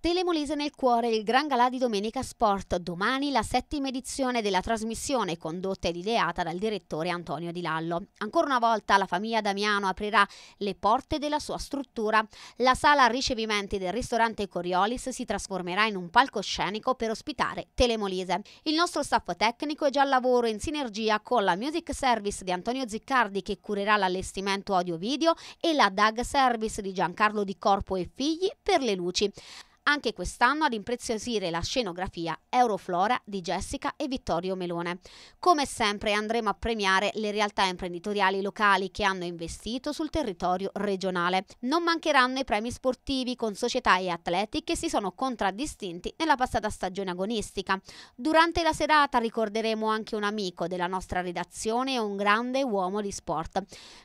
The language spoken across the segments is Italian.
Telemolise nel cuore il Gran Galà di Domenica Sport, domani la settima edizione della trasmissione condotta ed ideata dal direttore Antonio Di Lallo. Ancora una volta la famiglia Damiano aprirà le porte della sua struttura. La sala ricevimenti del ristorante Coriolis si trasformerà in un palcoscenico per ospitare Telemolise. Il nostro staff tecnico è già al lavoro in sinergia con la Music Service di Antonio Ziccardi che curerà l'allestimento audio-video e la DAG Service di Giancarlo Di Corpo e Figli per le luci anche quest'anno ad impreziosire la scenografia Euroflora di Jessica e Vittorio Melone. Come sempre andremo a premiare le realtà imprenditoriali locali che hanno investito sul territorio regionale. Non mancheranno i premi sportivi con società e atleti che si sono contraddistinti nella passata stagione agonistica. Durante la serata ricorderemo anche un amico della nostra redazione e un grande uomo di sport.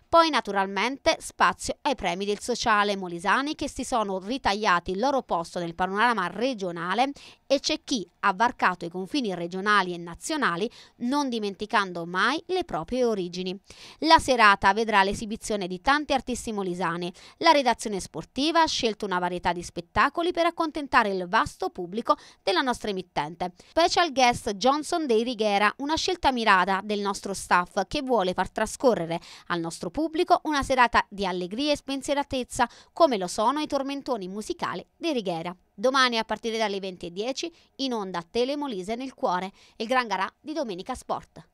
Poi naturalmente spazio ai premi del sociale molisani che si sono ritagliati il loro posto nel nel panorama regionale e c'è chi ha varcato i confini regionali e nazionali non dimenticando mai le proprie origini. La serata vedrà l'esibizione di tanti artisti molisani. La redazione sportiva ha scelto una varietà di spettacoli per accontentare il vasto pubblico della nostra emittente. Special guest Johnson dei Righiera, una scelta mirata del nostro staff che vuole far trascorrere al nostro pubblico una serata di allegria e spensieratezza come lo sono i tormentoni musicali dei Righiera. Domani a partire dalle 20.10 in onda Telemolise nel cuore, il gran garà di Domenica Sport.